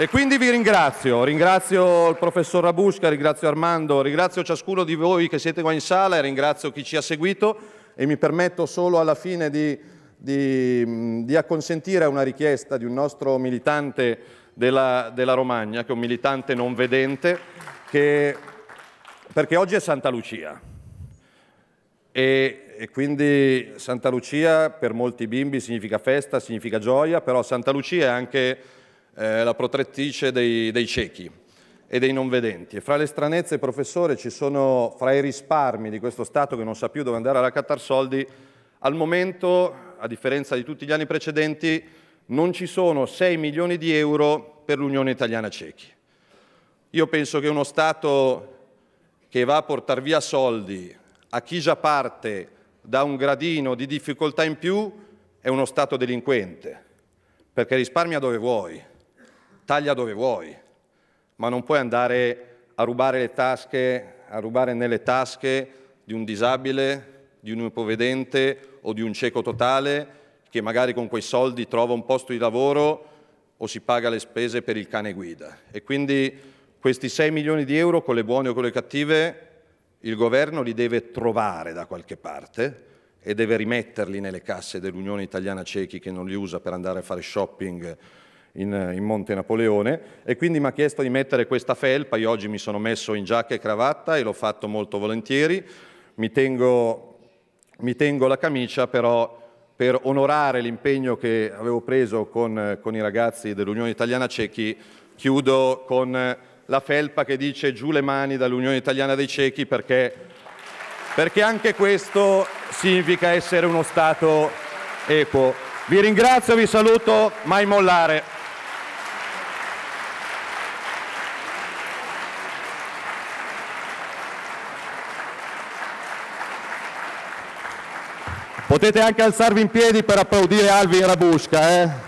E quindi vi ringrazio, ringrazio il professor Rabusca, ringrazio Armando, ringrazio ciascuno di voi che siete qua in sala e ringrazio chi ci ha seguito e mi permetto solo alla fine di, di, di acconsentire a una richiesta di un nostro militante della, della Romagna, che è un militante non vedente, che, perché oggi è Santa Lucia. E, e quindi Santa Lucia per molti bimbi significa festa, significa gioia, però Santa Lucia è anche eh, la protettrice dei, dei ciechi e dei non vedenti. E fra le stranezze, professore, ci sono, fra i risparmi di questo Stato che non sa più dove andare a raccattare soldi, al momento, a differenza di tutti gli anni precedenti, non ci sono 6 milioni di euro per l'Unione Italiana Ciechi. Io penso che uno Stato che va a portare via soldi a chi già parte da un gradino di difficoltà in più è uno Stato delinquente, perché risparmia dove vuoi taglia dove vuoi, ma non puoi andare a rubare le tasche, a rubare nelle tasche di un disabile, di un ipovedente o di un cieco totale che magari con quei soldi trova un posto di lavoro o si paga le spese per il cane guida. E quindi questi 6 milioni di euro, con le buone o con le cattive, il governo li deve trovare da qualche parte e deve rimetterli nelle casse dell'Unione Italiana Ciechi che non li usa per andare a fare shopping in, in Monte Napoleone e quindi mi ha chiesto di mettere questa felpa, io oggi mi sono messo in giacca e cravatta e l'ho fatto molto volentieri, mi tengo, mi tengo la camicia però per onorare l'impegno che avevo preso con, con i ragazzi dell'Unione Italiana Cechi, chiudo con la felpa che dice giù le mani dall'Unione Italiana dei Cechi perché, perché anche questo significa essere uno Stato equo. Vi ringrazio, vi saluto, mai mollare. Potete anche alzarvi in piedi per applaudire Alvin Rabusca, eh?